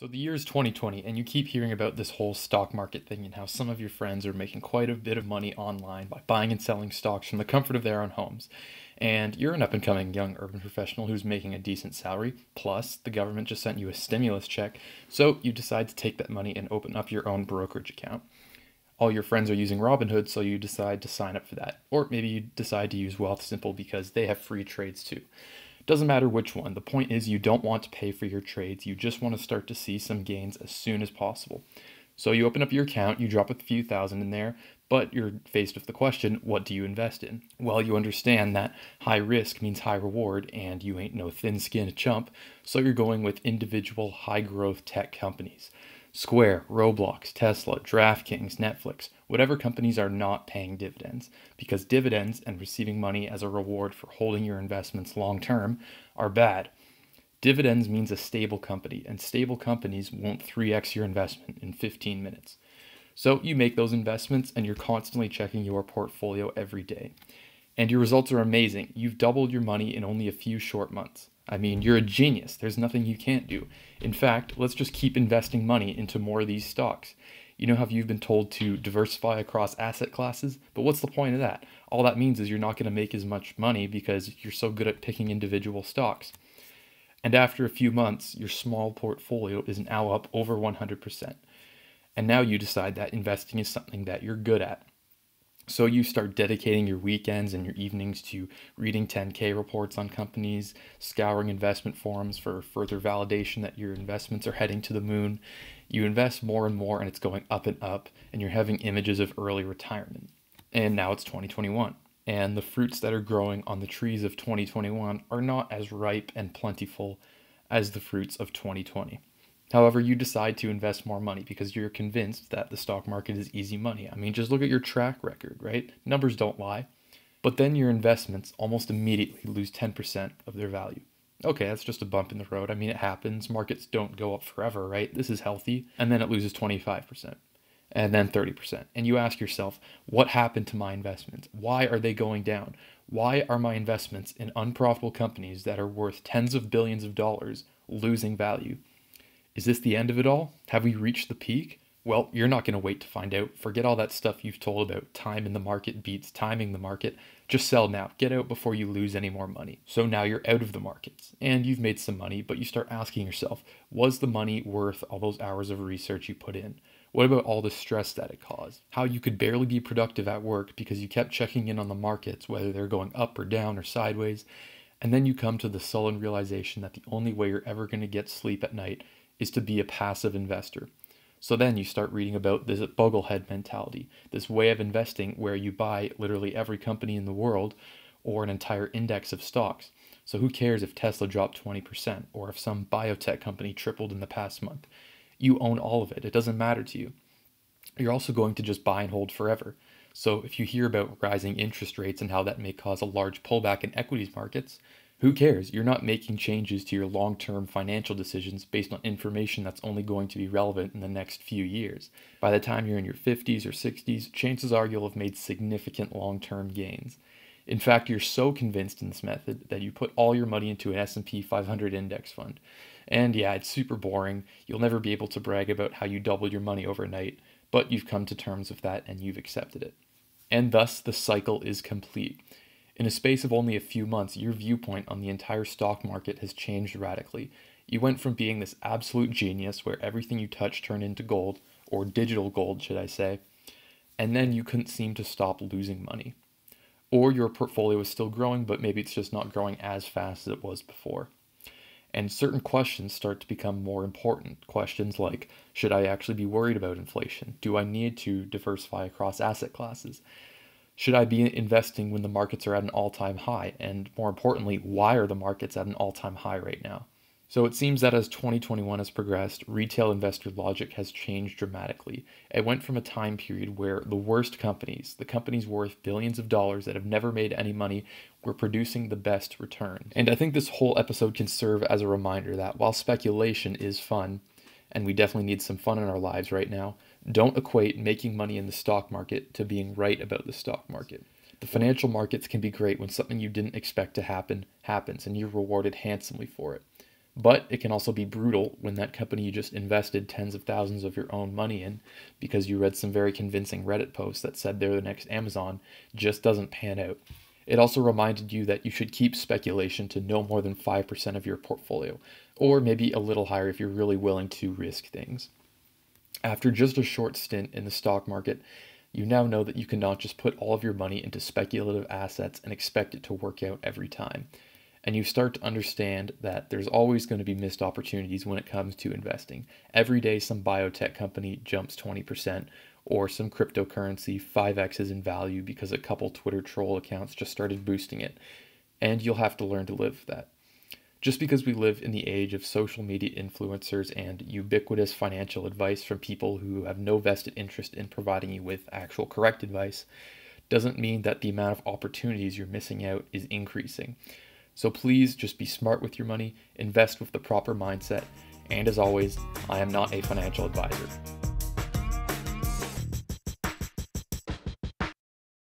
So the year is 2020, and you keep hearing about this whole stock market thing and how some of your friends are making quite a bit of money online by buying and selling stocks from the comfort of their own homes. And you're an up and coming young urban professional who's making a decent salary, plus the government just sent you a stimulus check, so you decide to take that money and open up your own brokerage account. All your friends are using Robinhood, so you decide to sign up for that. Or maybe you decide to use Wealth Simple because they have free trades too. Doesn't matter which one. The point is you don't want to pay for your trades. You just want to start to see some gains as soon as possible. So you open up your account, you drop a few thousand in there, but you're faced with the question, what do you invest in? Well, you understand that high risk means high reward and you ain't no thin-skinned chump, so you're going with individual high growth tech companies. Square, Roblox, Tesla, DraftKings, Netflix, whatever companies are not paying dividends, because dividends and receiving money as a reward for holding your investments long term are bad. Dividends means a stable company, and stable companies won't 3x your investment in 15 minutes. So you make those investments and you're constantly checking your portfolio every day. And your results are amazing. You've doubled your money in only a few short months. I mean, you're a genius. There's nothing you can't do. In fact, let's just keep investing money into more of these stocks. You know how you've been told to diversify across asset classes? But what's the point of that? All that means is you're not going to make as much money because you're so good at picking individual stocks. And after a few months, your small portfolio is now up over 100%. And now you decide that investing is something that you're good at. So you start dedicating your weekends and your evenings to reading 10K reports on companies, scouring investment forums for further validation that your investments are heading to the moon. You invest more and more and it's going up and up, and you're having images of early retirement. And now it's 2021. And the fruits that are growing on the trees of 2021 are not as ripe and plentiful as the fruits of 2020. However, you decide to invest more money because you're convinced that the stock market is easy money. I mean, just look at your track record, right? Numbers don't lie. But then your investments almost immediately lose 10% of their value. Okay, that's just a bump in the road. I mean, it happens. Markets don't go up forever, right? This is healthy. And then it loses 25% and then 30%. And you ask yourself, what happened to my investments? Why are they going down? Why are my investments in unprofitable companies that are worth tens of billions of dollars losing value? Is this the end of it all? Have we reached the peak? Well, you're not going to wait to find out. Forget all that stuff you've told about time in the market beats timing the market. Just sell now. Get out before you lose any more money. So now you're out of the markets and you've made some money, but you start asking yourself, was the money worth all those hours of research you put in? What about all the stress that it caused? How you could barely be productive at work because you kept checking in on the markets, whether they're going up or down or sideways. And then you come to the sullen realization that the only way you're ever going to get sleep at night is to be a passive investor. So then you start reading about this boglehead mentality, this way of investing where you buy literally every company in the world or an entire index of stocks. So who cares if Tesla dropped 20% or if some biotech company tripled in the past month? You own all of it. It doesn't matter to you. You're also going to just buy and hold forever. So if you hear about rising interest rates and how that may cause a large pullback in equities markets, who cares? You're not making changes to your long term financial decisions based on information that's only going to be relevant in the next few years. By the time you're in your 50s or 60s, chances are you'll have made significant long term gains. In fact, you're so convinced in this method that you put all your money into an S&P 500 index fund. And yeah, it's super boring. You'll never be able to brag about how you doubled your money overnight, but you've come to terms with that and you've accepted it. And thus the cycle is complete. In a space of only a few months, your viewpoint on the entire stock market has changed radically. You went from being this absolute genius where everything you touch turned into gold, or digital gold, should I say, and then you couldn't seem to stop losing money. Or your portfolio is still growing, but maybe it's just not growing as fast as it was before. And certain questions start to become more important. Questions like Should I actually be worried about inflation? Do I need to diversify across asset classes? Should I be investing when the markets are at an all time high? And more importantly, why are the markets at an all time high right now? So it seems that as 2021 has progressed, retail investor logic has changed dramatically. It went from a time period where the worst companies, the companies worth billions of dollars that have never made any money, were producing the best returns. And I think this whole episode can serve as a reminder that while speculation is fun, and we definitely need some fun in our lives right now, don't equate making money in the stock market to being right about the stock market. The financial markets can be great when something you didn't expect to happen happens and you're rewarded handsomely for it. But it can also be brutal when that company you just invested tens of thousands of your own money in because you read some very convincing Reddit posts that said they're the next Amazon just doesn't pan out. It also reminded you that you should keep speculation to no more than 5% of your portfolio, or maybe a little higher if you're really willing to risk things. After just a short stint in the stock market, you now know that you cannot just put all of your money into speculative assets and expect it to work out every time. And you start to understand that there's always going to be missed opportunities when it comes to investing. Every day, some biotech company jumps 20%, or some cryptocurrency 5x's in value because a couple Twitter troll accounts just started boosting it. And you'll have to learn to live with that. Just because we live in the age of social media influencers and ubiquitous financial advice from people who have no vested interest in providing you with actual correct advice, doesn't mean that the amount of opportunities you're missing out is increasing. So please just be smart with your money, invest with the proper mindset, and as always, I am not a financial advisor.